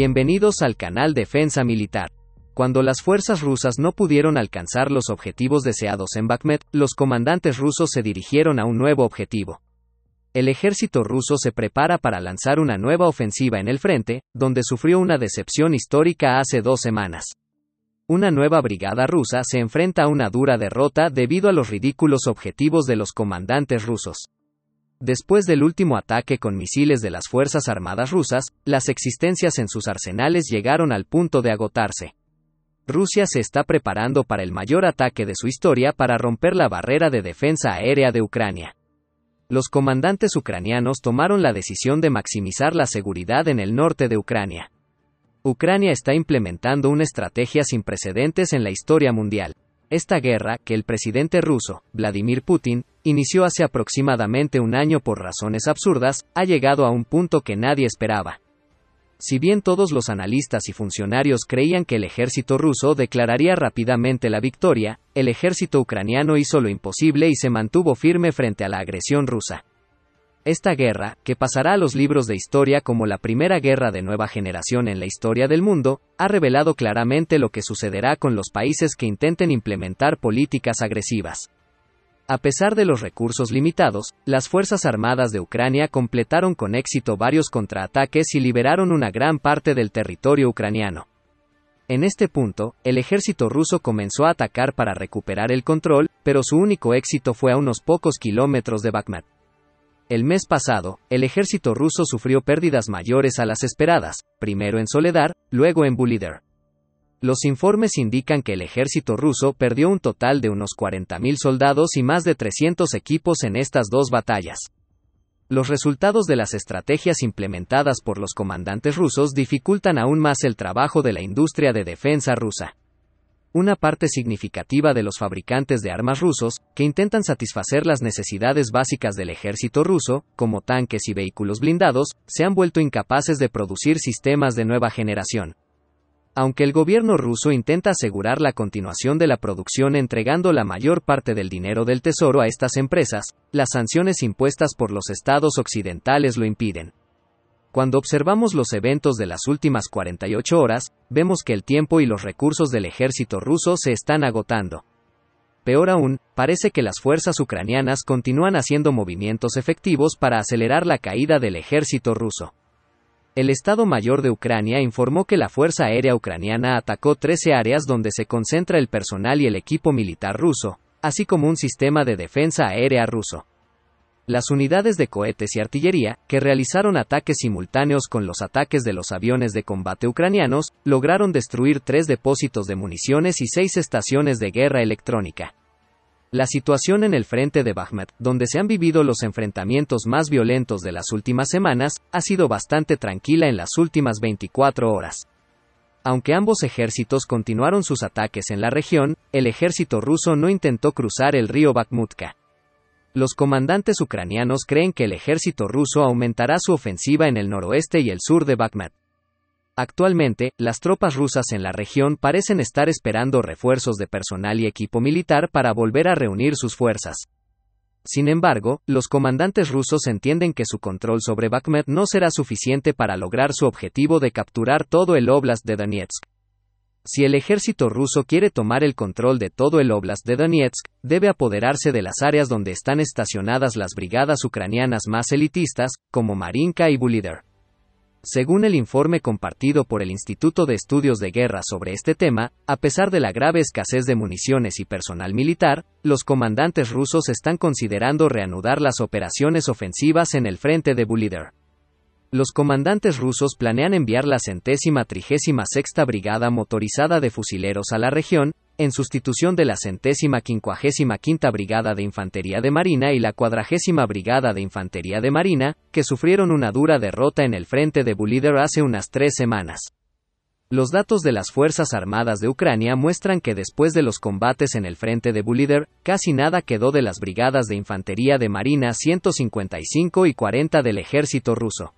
Bienvenidos al canal Defensa Militar. Cuando las fuerzas rusas no pudieron alcanzar los objetivos deseados en Bakhmut, los comandantes rusos se dirigieron a un nuevo objetivo. El ejército ruso se prepara para lanzar una nueva ofensiva en el frente, donde sufrió una decepción histórica hace dos semanas. Una nueva brigada rusa se enfrenta a una dura derrota debido a los ridículos objetivos de los comandantes rusos. Después del último ataque con misiles de las Fuerzas Armadas rusas, las existencias en sus arsenales llegaron al punto de agotarse. Rusia se está preparando para el mayor ataque de su historia para romper la barrera de defensa aérea de Ucrania. Los comandantes ucranianos tomaron la decisión de maximizar la seguridad en el norte de Ucrania. Ucrania está implementando una estrategia sin precedentes en la historia mundial. Esta guerra, que el presidente ruso, Vladimir Putin, inició hace aproximadamente un año por razones absurdas, ha llegado a un punto que nadie esperaba. Si bien todos los analistas y funcionarios creían que el ejército ruso declararía rápidamente la victoria, el ejército ucraniano hizo lo imposible y se mantuvo firme frente a la agresión rusa. Esta guerra, que pasará a los libros de historia como la primera guerra de nueva generación en la historia del mundo, ha revelado claramente lo que sucederá con los países que intenten implementar políticas agresivas. A pesar de los recursos limitados, las Fuerzas Armadas de Ucrania completaron con éxito varios contraataques y liberaron una gran parte del territorio ucraniano. En este punto, el ejército ruso comenzó a atacar para recuperar el control, pero su único éxito fue a unos pocos kilómetros de Bakhmut. El mes pasado, el ejército ruso sufrió pérdidas mayores a las esperadas, primero en Soledar, luego en Bulider. Los informes indican que el ejército ruso perdió un total de unos 40.000 soldados y más de 300 equipos en estas dos batallas. Los resultados de las estrategias implementadas por los comandantes rusos dificultan aún más el trabajo de la industria de defensa rusa una parte significativa de los fabricantes de armas rusos, que intentan satisfacer las necesidades básicas del ejército ruso, como tanques y vehículos blindados, se han vuelto incapaces de producir sistemas de nueva generación. Aunque el gobierno ruso intenta asegurar la continuación de la producción entregando la mayor parte del dinero del tesoro a estas empresas, las sanciones impuestas por los estados occidentales lo impiden. Cuando observamos los eventos de las últimas 48 horas, vemos que el tiempo y los recursos del ejército ruso se están agotando. Peor aún, parece que las fuerzas ucranianas continúan haciendo movimientos efectivos para acelerar la caída del ejército ruso. El Estado Mayor de Ucrania informó que la Fuerza Aérea Ucraniana atacó 13 áreas donde se concentra el personal y el equipo militar ruso, así como un sistema de defensa aérea ruso. Las unidades de cohetes y artillería, que realizaron ataques simultáneos con los ataques de los aviones de combate ucranianos, lograron destruir tres depósitos de municiones y seis estaciones de guerra electrónica. La situación en el frente de Bakhmut, donde se han vivido los enfrentamientos más violentos de las últimas semanas, ha sido bastante tranquila en las últimas 24 horas. Aunque ambos ejércitos continuaron sus ataques en la región, el ejército ruso no intentó cruzar el río Bakhmutka. Los comandantes ucranianos creen que el ejército ruso aumentará su ofensiva en el noroeste y el sur de Bakhmut. Actualmente, las tropas rusas en la región parecen estar esperando refuerzos de personal y equipo militar para volver a reunir sus fuerzas. Sin embargo, los comandantes rusos entienden que su control sobre Bakhmut no será suficiente para lograr su objetivo de capturar todo el oblast de Donetsk. Si el ejército ruso quiere tomar el control de todo el oblast de Donetsk, debe apoderarse de las áreas donde están estacionadas las brigadas ucranianas más elitistas, como Marinka y Bulider. Según el informe compartido por el Instituto de Estudios de Guerra sobre este tema, a pesar de la grave escasez de municiones y personal militar, los comandantes rusos están considerando reanudar las operaciones ofensivas en el frente de Bulider. Los comandantes rusos planean enviar la centésima trigésima sexta brigada motorizada de fusileros a la región, en sustitución de la centésima quincuagésima quinta brigada de infantería de marina y la cuadragésima brigada de infantería de marina, que sufrieron una dura derrota en el frente de Bulider hace unas tres semanas. Los datos de las Fuerzas Armadas de Ucrania muestran que después de los combates en el frente de Bulider, casi nada quedó de las brigadas de infantería de marina 155 y 40 del ejército ruso.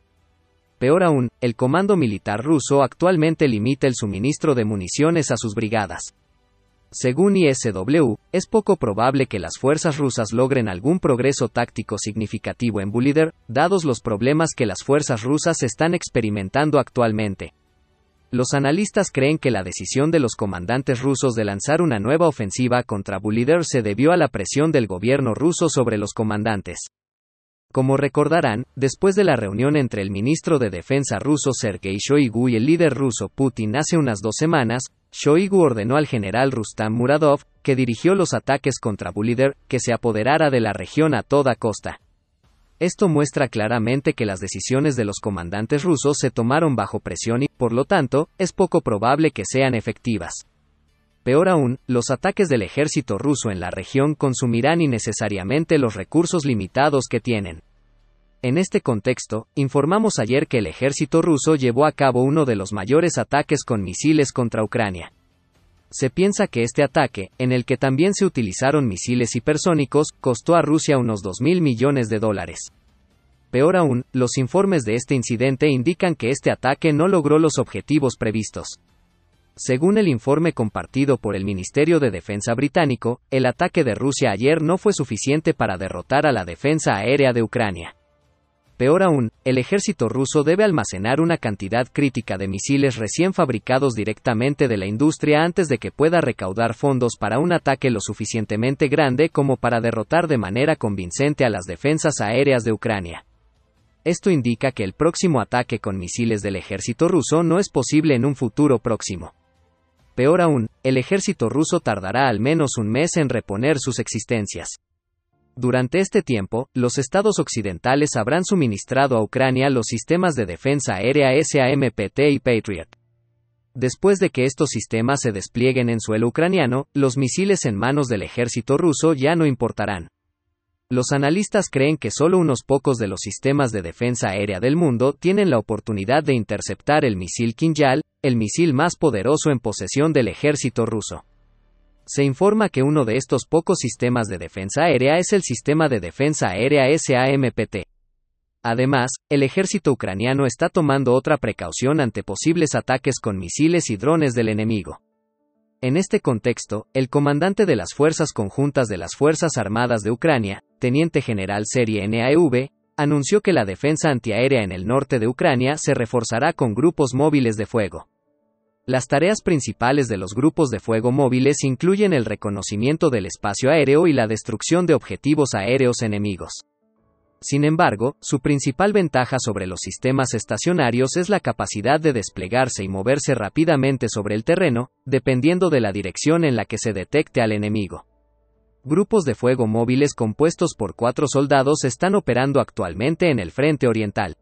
Peor aún, el comando militar ruso actualmente limita el suministro de municiones a sus brigadas. Según ISW, es poco probable que las fuerzas rusas logren algún progreso táctico significativo en Bulider, dados los problemas que las fuerzas rusas están experimentando actualmente. Los analistas creen que la decisión de los comandantes rusos de lanzar una nueva ofensiva contra Bulider se debió a la presión del gobierno ruso sobre los comandantes. Como recordarán, después de la reunión entre el ministro de Defensa ruso Sergei Shoigu y el líder ruso Putin hace unas dos semanas, Shoigu ordenó al general Rustam Muradov, que dirigió los ataques contra Bulider, que se apoderara de la región a toda costa. Esto muestra claramente que las decisiones de los comandantes rusos se tomaron bajo presión y, por lo tanto, es poco probable que sean efectivas. Peor aún, los ataques del ejército ruso en la región consumirán innecesariamente los recursos limitados que tienen. En este contexto, informamos ayer que el ejército ruso llevó a cabo uno de los mayores ataques con misiles contra Ucrania. Se piensa que este ataque, en el que también se utilizaron misiles hipersónicos, costó a Rusia unos 2.000 millones de dólares. Peor aún, los informes de este incidente indican que este ataque no logró los objetivos previstos. Según el informe compartido por el Ministerio de Defensa británico, el ataque de Rusia ayer no fue suficiente para derrotar a la defensa aérea de Ucrania. Peor aún, el ejército ruso debe almacenar una cantidad crítica de misiles recién fabricados directamente de la industria antes de que pueda recaudar fondos para un ataque lo suficientemente grande como para derrotar de manera convincente a las defensas aéreas de Ucrania. Esto indica que el próximo ataque con misiles del ejército ruso no es posible en un futuro próximo. Peor aún, el ejército ruso tardará al menos un mes en reponer sus existencias. Durante este tiempo, los estados occidentales habrán suministrado a Ucrania los sistemas de defensa aérea SAMPT y Patriot. Después de que estos sistemas se desplieguen en suelo ucraniano, los misiles en manos del ejército ruso ya no importarán. Los analistas creen que solo unos pocos de los sistemas de defensa aérea del mundo tienen la oportunidad de interceptar el misil Kinjal, el misil más poderoso en posesión del ejército ruso. Se informa que uno de estos pocos sistemas de defensa aérea es el sistema de defensa aérea SAMPT. Además, el ejército ucraniano está tomando otra precaución ante posibles ataques con misiles y drones del enemigo. En este contexto, el comandante de las Fuerzas Conjuntas de las Fuerzas Armadas de Ucrania, teniente general Serie NAEV, anunció que la defensa antiaérea en el norte de Ucrania se reforzará con grupos móviles de fuego. Las tareas principales de los grupos de fuego móviles incluyen el reconocimiento del espacio aéreo y la destrucción de objetivos aéreos enemigos. Sin embargo, su principal ventaja sobre los sistemas estacionarios es la capacidad de desplegarse y moverse rápidamente sobre el terreno, dependiendo de la dirección en la que se detecte al enemigo. Grupos de fuego móviles compuestos por cuatro soldados están operando actualmente en el frente oriental.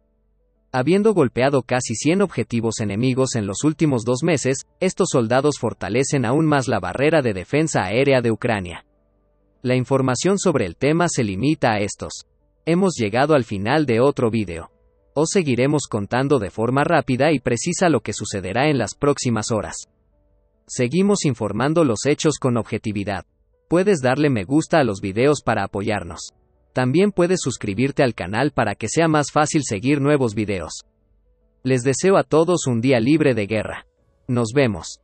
Habiendo golpeado casi 100 objetivos enemigos en los últimos dos meses, estos soldados fortalecen aún más la barrera de defensa aérea de Ucrania. La información sobre el tema se limita a estos. Hemos llegado al final de otro vídeo. Os seguiremos contando de forma rápida y precisa lo que sucederá en las próximas horas. Seguimos informando los hechos con objetividad. Puedes darle me gusta a los videos para apoyarnos. También puedes suscribirte al canal para que sea más fácil seguir nuevos videos. Les deseo a todos un día libre de guerra. Nos vemos.